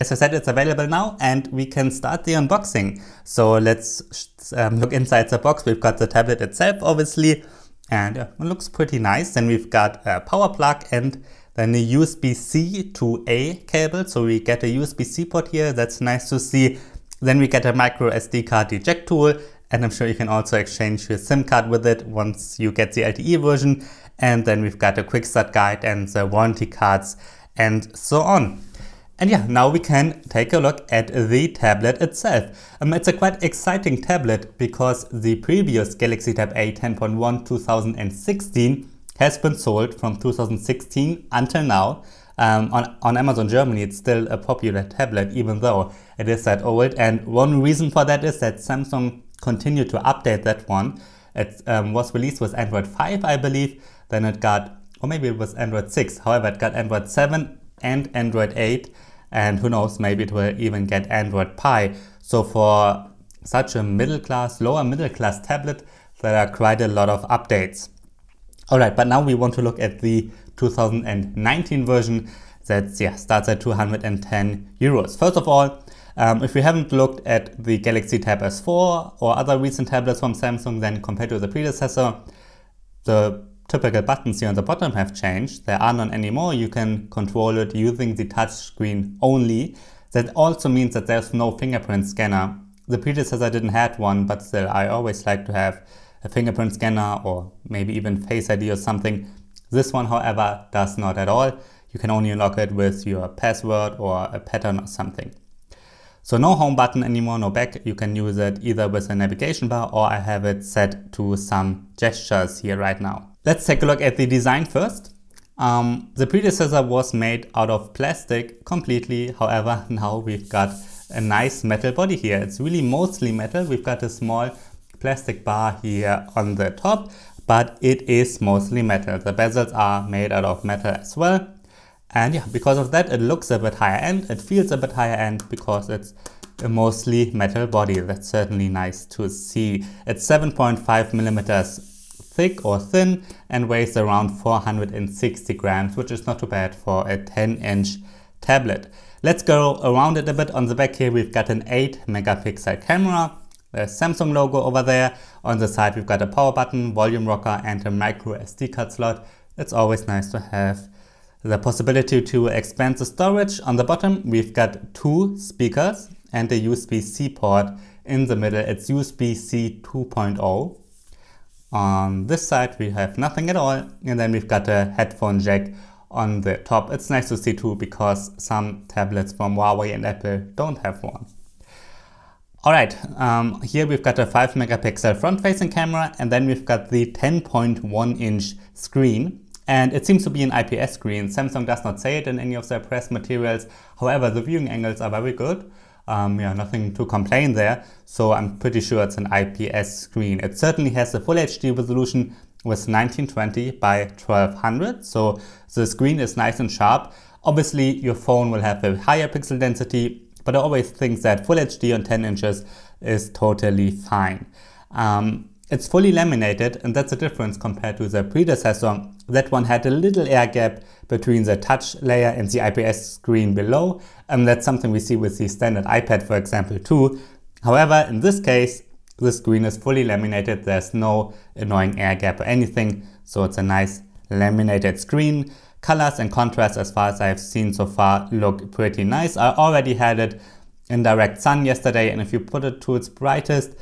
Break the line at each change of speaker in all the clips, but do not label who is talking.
As I said, it's available now and we can start the unboxing. So let's um, look inside the box. We've got the tablet itself, obviously, and uh, it looks pretty nice. Then we've got a power plug and then a USB-C to A cable. So we get a USB-C port here. That's nice to see. Then we get a micro SD card eject tool and I'm sure you can also exchange your SIM card with it once you get the LTE version. And then we've got a quick start guide and the warranty cards and so on. And yeah, now we can take a look at the tablet itself. Um, it's a quite exciting tablet because the previous Galaxy Tab A 10.1 2016 has been sold from 2016 until now. Um, on, on Amazon Germany, it's still a popular tablet, even though it is that old. And one reason for that is that Samsung continued to update that one. It um, was released with Android 5, I believe. Then it got, or maybe it was Android 6. However, it got Android 7 and Android 8 and who knows, maybe it will even get Android Pie. So for such a middle class, lower middle class tablet, there are quite a lot of updates. All right, but now we want to look at the 2019 version that yeah, starts at 210 euros. First of all, um, if you haven't looked at the Galaxy Tab S4 or other recent tablets from Samsung, then compared to the predecessor, the typical buttons here on the bottom have changed. There are none anymore. You can control it using the touch screen only. That also means that there's no fingerprint scanner. The predecessor didn't had one, but still, I always like to have a fingerprint scanner or maybe even Face ID or something. This one, however, does not at all. You can only unlock it with your password or a pattern or something. So no home button anymore, no back. You can use it either with a navigation bar or I have it set to some gestures here right now. Let's take a look at the design first. Um, the predecessor was made out of plastic completely. However, now we've got a nice metal body here. It's really mostly metal. We've got a small plastic bar here on the top, but it is mostly metal. The bezels are made out of metal as well. And yeah, because of that, it looks a bit higher end. It feels a bit higher end because it's a mostly metal body. That's certainly nice to see. It's 7.5 millimeters thick or thin and weighs around 460 grams, which is not too bad for a 10 inch tablet. Let's go around it a bit. On the back here, we've got an 8 megapixel camera, the Samsung logo over there. On the side, we've got a power button, volume rocker, and a micro SD card slot. It's always nice to have the possibility to expand the storage. On the bottom, we've got two speakers and a USB-C port in the middle. It's USB-C 2.0. On this side we have nothing at all and then we've got a headphone jack on the top. It's nice to see too because some tablets from Huawei and Apple don't have one. Alright, um, here we've got a 5 megapixel front-facing camera and then we've got the 10.1 inch screen and it seems to be an IPS screen. Samsung does not say it in any of their press materials, however the viewing angles are very good. Um, yeah, nothing to complain there. So I'm pretty sure it's an IPS screen. It certainly has a full HD resolution with 1920 by 1200. So the screen is nice and sharp. Obviously your phone will have a higher pixel density, but I always think that full HD on 10 inches is totally fine. Um, it's fully laminated and that's a difference compared to the predecessor that one had a little air gap between the touch layer and the IPS screen below. And that's something we see with the standard iPad, for example, too. However, in this case, the screen is fully laminated. There's no annoying air gap or anything. So it's a nice laminated screen. Colors and contrast, as far as I've seen so far, look pretty nice. I already had it in direct sun yesterday. And if you put it to its brightest,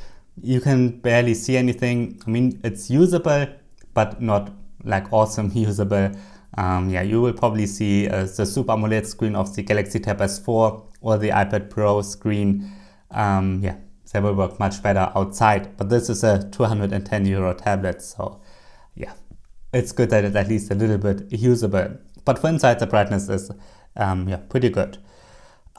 you can barely see anything. I mean, it's usable, but not like awesome usable. Um, yeah, you will probably see uh, the Super AMOLED screen of the Galaxy Tab S4 or the iPad Pro screen. Um, yeah, they will work much better outside. But this is a 210 euro tablet, so yeah, it's good that it's at least a little bit usable. But for inside, the brightness is um, yeah pretty good.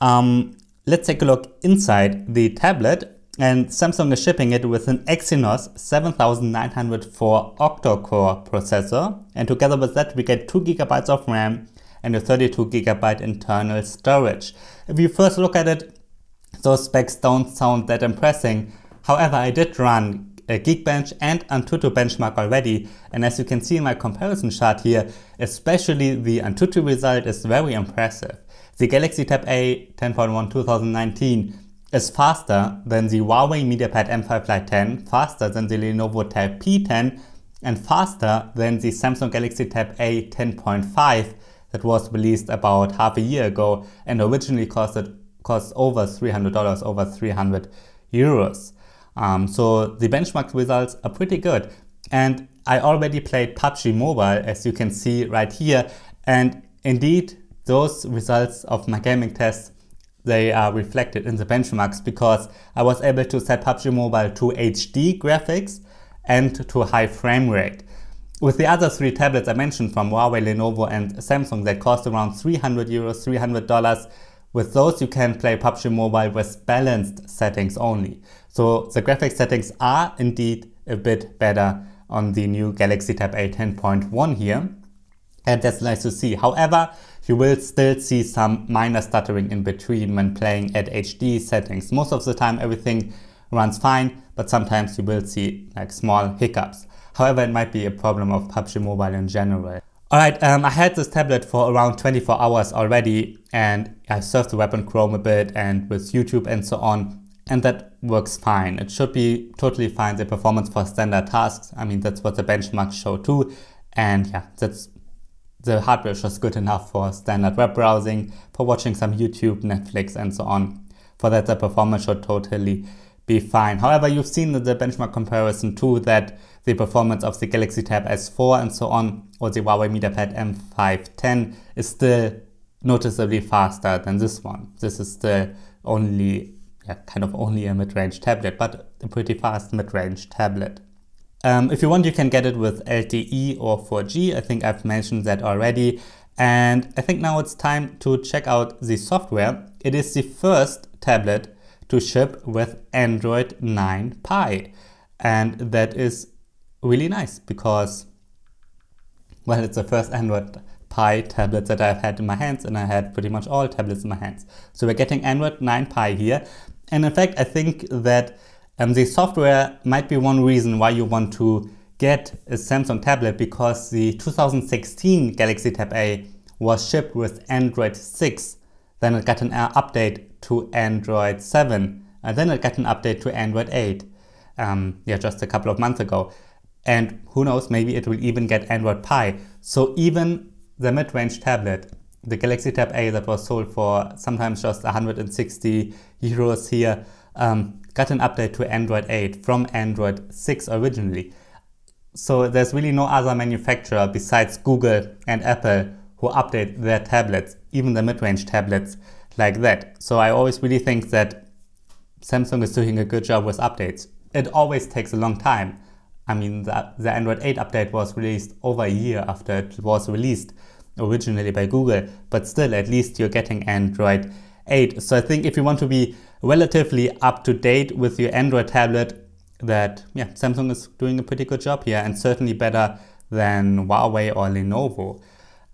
Um, let's take a look inside the tablet and Samsung is shipping it with an Exynos 7904 octa-core processor. And together with that, we get 2 gigabytes of RAM and a 32 gigabyte internal storage. If you first look at it, those specs don't sound that impressive. However, I did run a Geekbench and Antutu benchmark already, and as you can see in my comparison chart here, especially the Antutu result is very impressive. The Galaxy Tab A 10.1 2019 is faster than the Huawei MediaPad M5 Lite 10, faster than the Lenovo Tab P10, and faster than the Samsung Galaxy Tab A 10.5 that was released about half a year ago and originally costed cost over $300, over 300 euros. Um, so the benchmark results are pretty good. And I already played PUBG Mobile, as you can see right here. And indeed, those results of my gaming tests they are reflected in the benchmarks because I was able to set PUBG Mobile to HD graphics and to high frame rate. With the other three tablets I mentioned from Huawei, Lenovo and Samsung that cost around 300 euros, 300 dollars, with those you can play PUBG Mobile with balanced settings only. So the graphic settings are indeed a bit better on the new Galaxy Tab A 10.1 here. And that's nice to see. However, you will still see some minor stuttering in between when playing at HD settings. Most of the time everything runs fine, but sometimes you will see like small hiccups. However, it might be a problem of PUBG Mobile in general. Alright, um, I had this tablet for around 24 hours already and I surfed the web in Chrome a bit and with YouTube and so on and that works fine. It should be totally fine, the performance for standard tasks. I mean, that's what the benchmarks show too. And yeah, that's the hardware is just good enough for standard web browsing, for watching some YouTube, Netflix, and so on. For that, the performance should totally be fine. However, you've seen in the benchmark comparison too that the performance of the Galaxy Tab S4 and so on, or the Huawei MediaPad M510 is still noticeably faster than this one. This is the only, yeah, kind of only a mid-range tablet, but a pretty fast mid-range tablet. Um, if you want, you can get it with LTE or 4G. I think I've mentioned that already. And I think now it's time to check out the software. It is the first tablet to ship with Android 9 Pi. And that is really nice because, well, it's the first Android Pi tablet that I've had in my hands and I had pretty much all tablets in my hands. So we're getting Android 9 Pi here. And in fact, I think that um, the software might be one reason why you want to get a Samsung tablet because the 2016 Galaxy Tab A was shipped with Android 6. Then it got an uh, update to Android 7 and then it got an update to Android 8. Um, yeah, just a couple of months ago. And who knows, maybe it will even get Android Pie. So even the mid-range tablet, the Galaxy Tab A that was sold for sometimes just 160 euros here, um, got an update to Android 8 from Android 6 originally. So there's really no other manufacturer besides Google and Apple who update their tablets, even the mid-range tablets like that. So I always really think that Samsung is doing a good job with updates. It always takes a long time. I mean, the, the Android 8 update was released over a year after it was released originally by Google, but still at least you're getting Android 8. So I think if you want to be relatively up to date with your Android tablet, that yeah, Samsung is doing a pretty good job here and certainly better than Huawei or Lenovo.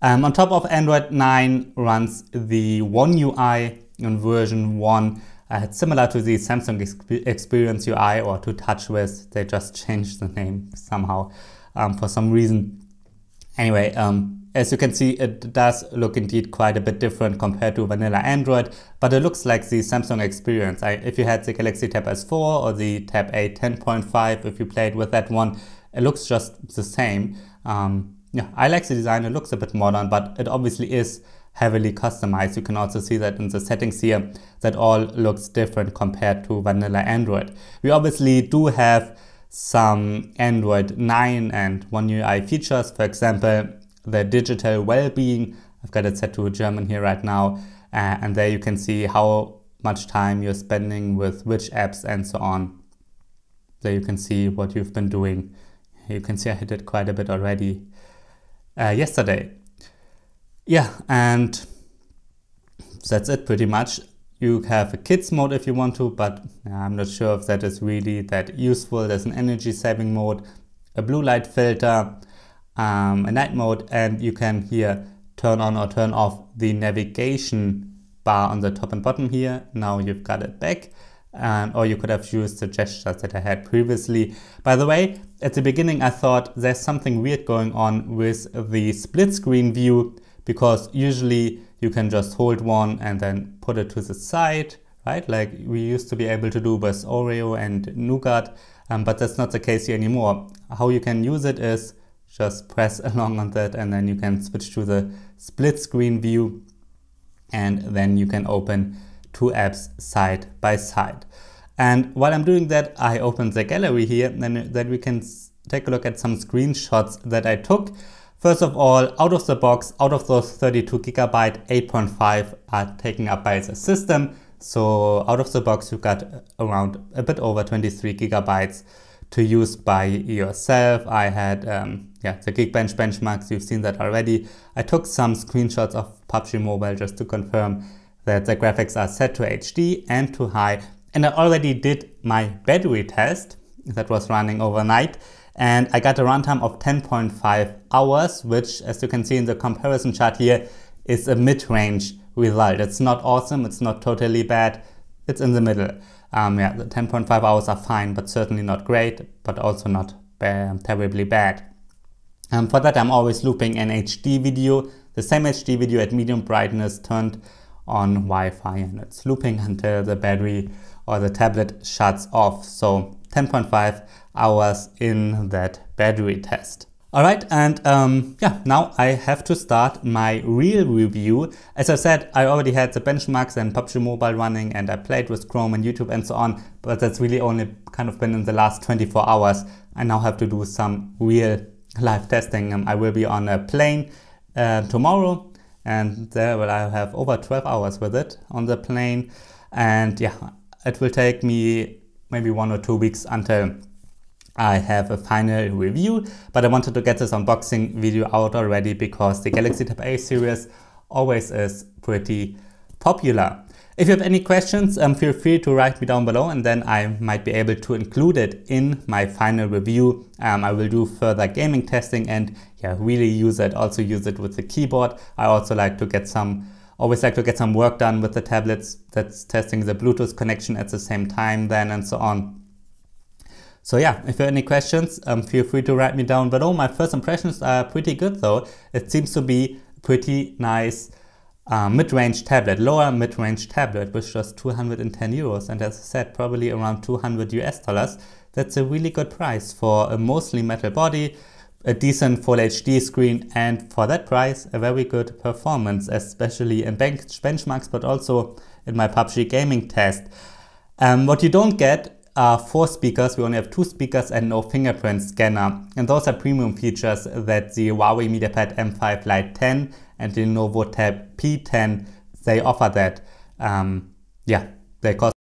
Um, on top of Android 9 runs the One UI on version 1, uh, it's similar to the Samsung Experience UI or to TouchWiz. They just changed the name somehow um, for some reason. Anyway, um, as you can see, it does look indeed quite a bit different compared to vanilla Android, but it looks like the Samsung experience. I, if you had the Galaxy Tab S4 or the Tab A 10.5, if you played with that one, it looks just the same. Um, yeah, I like the design, it looks a bit modern, but it obviously is heavily customized. You can also see that in the settings here, that all looks different compared to vanilla Android. We obviously do have some Android 9 and One UI features, for example, their digital well-being. I've got it set to German here right now. Uh, and there you can see how much time you're spending with which apps and so on. There you can see what you've been doing. You can see I did quite a bit already uh, yesterday. Yeah, and that's it pretty much. You have a kids mode if you want to, but I'm not sure if that is really that useful. There's an energy saving mode, a blue light filter, um, a night mode and you can here turn on or turn off the navigation bar on the top and bottom here. Now you've got it back. Um, or you could have used the gestures that I had previously. By the way, at the beginning I thought there's something weird going on with the split screen view because usually you can just hold one and then put it to the side, right? Like we used to be able to do with Oreo and Nougat, um, but that's not the case here anymore. How you can use it is just press along on that and then you can switch to the split screen view and then you can open two apps side by side. And while I'm doing that, I open the gallery here and then we can take a look at some screenshots that I took. First of all, out of the box, out of those 32 gigabyte, 8.5 are taken up by the system. So out of the box, you got around a bit over 23 gigabytes to use by yourself. I had um, yeah the Geekbench benchmarks, you've seen that already. I took some screenshots of PUBG Mobile just to confirm that the graphics are set to HD and to high. And I already did my battery test that was running overnight and I got a runtime of 10.5 hours, which as you can see in the comparison chart here, is a mid-range result. It's not awesome, it's not totally bad, it's in the middle. Um, yeah, the 10.5 hours are fine, but certainly not great, but also not terribly bad. Um, for that, I'm always looping an HD video, the same HD video at medium brightness turned on Wi-Fi and it's looping until the battery or the tablet shuts off. So 10.5 hours in that battery test. All right, and um, yeah, now I have to start my real review. As I said, I already had the benchmarks and PUBG Mobile running and I played with Chrome and YouTube and so on, but that's really only kind of been in the last 24 hours. I now have to do some real live testing. Um, I will be on a plane uh, tomorrow and there will I have over 12 hours with it on the plane. And yeah, it will take me maybe one or two weeks until I have a final review, but I wanted to get this unboxing video out already because the Galaxy Tab A series always is pretty popular. If you have any questions, um, feel free to write me down below and then I might be able to include it in my final review. Um, I will do further gaming testing and yeah, really use it. Also use it with the keyboard. I also like to get some, always like to get some work done with the tablets. That's testing the Bluetooth connection at the same time then and so on. So yeah, if you have any questions, um, feel free to write me down below. My first impressions are pretty good though. It seems to be pretty nice uh, mid-range tablet, lower mid-range tablet with just 210 euros. And as I said, probably around 200 US dollars. That's a really good price for a mostly metal body, a decent full HD screen, and for that price, a very good performance, especially in bench benchmarks, but also in my PUBG gaming test. Um, what you don't get four speakers. We only have two speakers and no fingerprint scanner. And those are premium features that the Huawei MediaPad M5 Lite 10 and the Lenovo Tab P10, they offer that. Um, yeah, they cost